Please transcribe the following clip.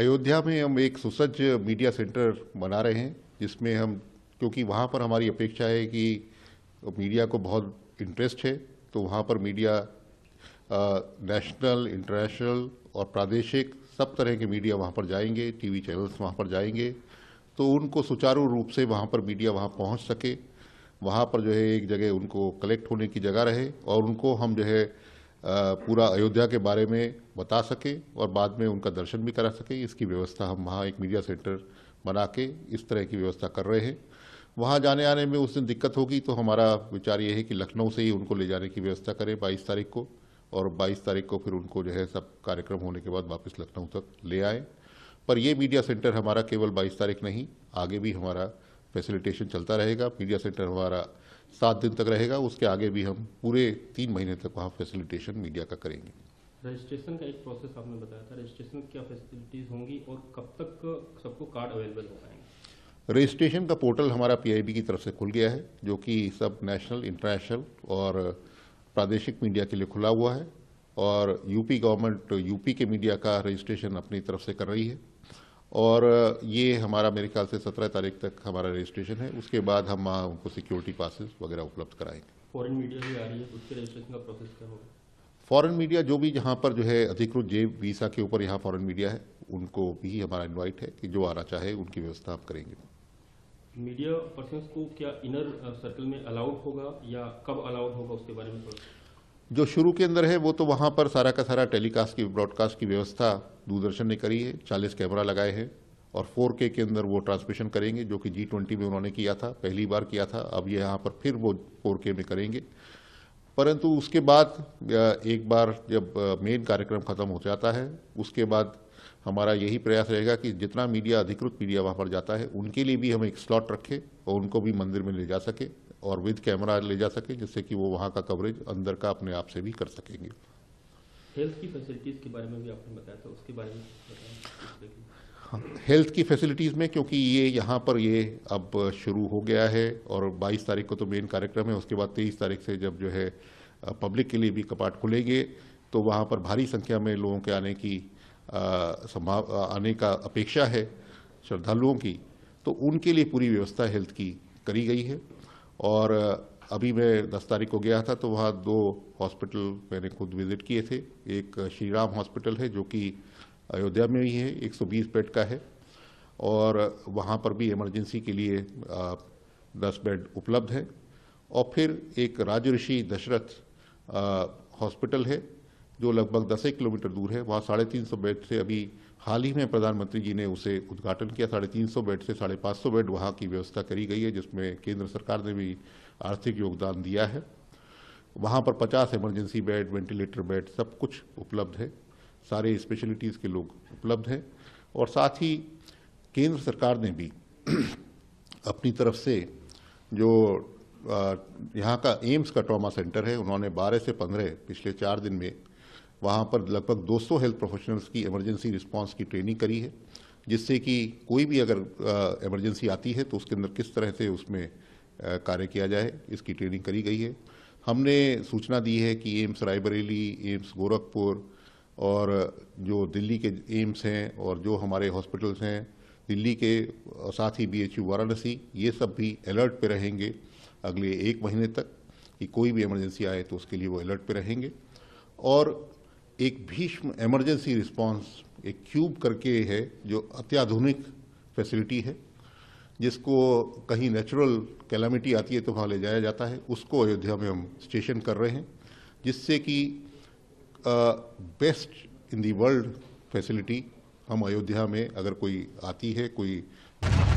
अयोध्या में हम एक सुसज्ज मीडिया सेंटर बना रहे हैं जिसमें हम क्योंकि वहाँ पर हमारी अपेक्षा है कि मीडिया को बहुत इंटरेस्ट है तो वहाँ पर मीडिया नेशनल इंटरनेशनल और प्रादेशिक सब तरह के मीडिया वहाँ पर जाएंगे टीवी चैनल्स वहाँ पर जाएंगे तो उनको सुचारू रूप से वहाँ पर मीडिया वहाँ पहुँच सके वहाँ पर जो है एक जगह उनको कलेक्ट होने की जगह रहे और उनको हम जो है पूरा अयोध्या के बारे में बता सके और बाद में उनका दर्शन भी करा सके इसकी व्यवस्था हम वहाँ एक मीडिया सेंटर बना के इस तरह की व्यवस्था कर रहे हैं वहाँ जाने आने में उस दिन दिक्कत होगी तो हमारा विचार ये है कि लखनऊ से ही उनको ले जाने की व्यवस्था करें बाईस तारीख को और बाईस तारीख को फिर उनको जो है सब कार्यक्रम होने के बाद वापस लखनऊ तक ले आए पर ये मीडिया सेंटर हमारा केवल 22 तारीख नहीं आगे भी हमारा फैसिलिटेशन चलता रहेगा मीडिया सेंटर हमारा सात दिन तक रहेगा उसके आगे भी हम पूरे तीन महीने तक वहाँ फैसिलिटेशन मीडिया का करेंगे रजिस्ट्रेशन का एक प्रोसेस आपने बताया था रजिस्ट्रेशन क्या फैसिलिटीज होंगी और कब तक सबको कार्ड अवेलेबल हो पाएंगे रजिस्ट्रेशन का पोर्टल हमारा पीआईबी की तरफ से खुल गया है जो कि सब नेशनल इंटरनेशनल और प्रादेशिक मीडिया के लिए खुला हुआ है और यूपी गवर्नमेंट यूपी के मीडिया का रजिस्ट्रेशन अपनी तरफ से कर रही है और ये हमारा मेरे ख्याल से सत्रह तारीख तक हमारा रजिस्ट्रेशन है उसके बाद हम उनको सिक्योरिटी पासेस वगैरह उपलब्ध कराएंगे फॉरेन मीडिया भी आ रही है उसके रजिस्ट्रेशन का प्रोसेस क्या होगा फॉरेन मीडिया जो भी जहाँ पर जो है अधिकृत जेब वीसा के ऊपर यहाँ फॉरेन मीडिया है उनको भी हमारा इन्वाइट है कि जो आना चाहे उनकी व्यवस्था आप करेंगे मीडिया पर्सन को क्या इनर सर्कल में अलाउड होगा या कब अलाउड होगा उसके बारे में जो शुरू के अंदर है वो तो वहाँ पर सारा का सारा टेलीकास्ट की ब्रॉडकास्ट की व्यवस्था दूरदर्शन ने करी है चालीस कैमरा लगाए हैं और फोर के अंदर वो ट्रांसमिशन करेंगे जो कि जी ट्वेंटी में उन्होंने किया था पहली बार किया था अब ये यहाँ पर फिर वो के में करेंगे परंतु उसके बाद एक बार जब मेन कार्यक्रम ख़त्म हो जाता है उसके बाद हमारा यही प्रयास रहेगा कि जितना मीडिया अधिकृत मीडिया वहाँ पर जाता है उनके लिए भी हम एक स्लॉट रखें और उनको भी मंदिर में ले जा सकें और विद कैमरा ले जा सके जिससे कि वो वहाँ का कवरेज अंदर का अपने आप से भी कर सकेंगे हेल्थ की फैसिलिटीज़ के बारे में भी आपने बताया था उसके बारे में हेल्थ हाँ, की फैसिलिटीज़ में क्योंकि ये यहाँ पर ये अब शुरू हो गया है और 22 तारीख को तो मेन कार्यक्रम है उसके बाद 23 तारीख से जब जो है पब्लिक के लिए भी कपाट खुलेंगे तो वहाँ पर भारी संख्या में लोगों के आने की संभाव आने का अपेक्षा है श्रद्धालुओं की तो उनके लिए पूरी व्यवस्था हेल्थ की करी गई है और अभी मैं दस तारीख को गया था तो वहाँ दो हॉस्पिटल मैंने खुद विजिट किए थे एक श्री राम हॉस्पिटल है जो कि अयोध्या में ही है 120 बेड का है और वहाँ पर भी इमरजेंसी के लिए दस बेड उपलब्ध है और फिर एक राजऋषि दशरथ हॉस्पिटल है जो लगभग दस किलोमीटर दूर है वहाँ साढ़े तीन सौ बेड से अभी हाल ही में प्रधानमंत्री जी ने उसे उद्घाटन किया साढ़े तीन सौ बेड से साढ़े पाँच सौ बेड वहाँ की व्यवस्था करी गई है जिसमें केंद्र सरकार ने भी आर्थिक योगदान दिया है वहाँ पर पचास इमरजेंसी बेड वेंटिलेटर बेड सब कुछ उपलब्ध है सारे स्पेशलिटीज़ के लोग उपलब्ध हैं और साथ ही केंद्र सरकार ने भी अपनी तरफ से जो यहाँ का एम्स का ट्रामा सेंटर है उन्होंने 12 से 15 पिछले चार दिन में वहाँ पर लगभग 200 हेल्थ प्रोफेशनल्स की इमरजेंसी रिस्पांस की ट्रेनिंग करी है जिससे कि कोई भी अगर इमरजेंसी आती है तो उसके अंदर किस तरह से उसमें कार्य किया जाए इसकी ट्रेनिंग करी गई है हमने सूचना दी है कि एम्स रायबरेली एम्स गोरखपुर और जो दिल्ली के एम्स हैं और जो हमारे हॉस्पिटल्स हैं दिल्ली के साथ ही बी वाराणसी ये सब भी अलर्ट पर रहेंगे अगले एक महीने तक कि कोई भी इमरजेंसी आए तो उसके लिए वो अलर्ट पर रहेंगे और एक भीष्म इमरजेंसी रिस्पांस एक क्यूब करके है जो अत्याधुनिक फैसिलिटी है जिसको कहीं नेचुरल कैलामिटी आती है तो वहाँ ले जाया जाता है उसको अयोध्या में हम स्टेशन कर रहे हैं जिससे कि best in the world facility हम अयोध्या में अगर कोई आती है कोई